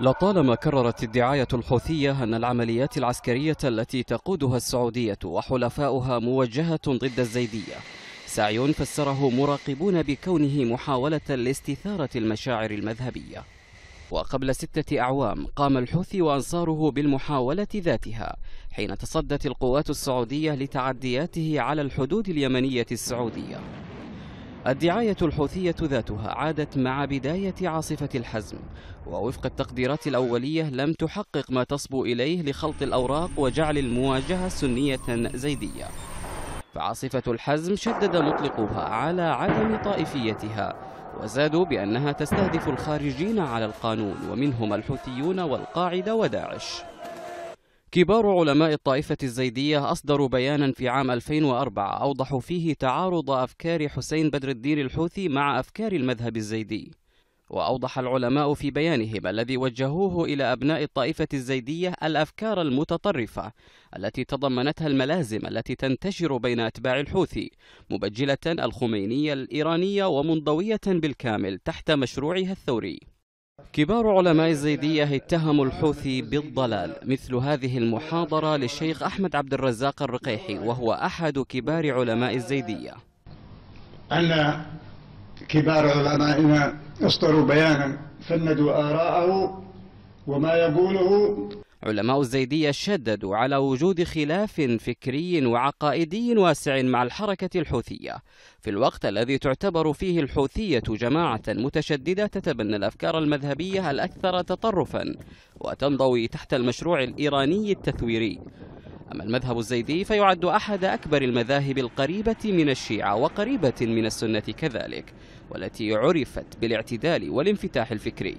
لطالما كررت الدعاية الحوثية أن العمليات العسكرية التي تقودها السعودية وحلفاؤها موجهة ضد الزيدية سعي فسره مراقبون بكونه محاولة لاستثارة المشاعر المذهبية وقبل ستة أعوام قام الحوثي وأنصاره بالمحاولة ذاتها حين تصدت القوات السعودية لتعدياته على الحدود اليمنية السعودية الدعاية الحوثية ذاتها عادت مع بداية عاصفة الحزم ووفق التقديرات الأولية لم تحقق ما تصبو إليه لخلط الأوراق وجعل المواجهة سنية زيدية فعاصفة الحزم شدد مطلقوها على عدم طائفيتها وزادوا بأنها تستهدف الخارجين على القانون ومنهم الحوثيون والقاعدة وداعش كبار علماء الطائفة الزيدية أصدروا بيانا في عام 2004 أوضحوا فيه تعارض أفكار حسين بدر الدين الحوثي مع أفكار المذهب الزيدي وأوضح العلماء في بيانهم الذي وجهوه إلى أبناء الطائفة الزيدية الأفكار المتطرفة التي تضمنتها الملازم التي تنتشر بين أتباع الحوثي مبجلة الخمينية الإيرانية ومنضوية بالكامل تحت مشروعها الثوري كبار علماء الزيدية اتهموا الحوثي بالضلال مثل هذه المحاضرة للشيخ أحمد عبد الرزاق الرقيحي وهو أحد كبار علماء الزيدية أن كبار علمائنا اصدروا بيانا فندوا آراءه وما يقوله علماء الزيدية شددوا على وجود خلاف فكري وعقائدي واسع مع الحركة الحوثية في الوقت الذي تعتبر فيه الحوثية جماعة متشددة تتبنى الأفكار المذهبية الأكثر تطرفا وتنضوي تحت المشروع الإيراني التثويري أما المذهب الزيدي فيعد أحد أكبر المذاهب القريبة من الشيعة وقريبة من السنة كذلك والتي عرفت بالاعتدال والانفتاح الفكري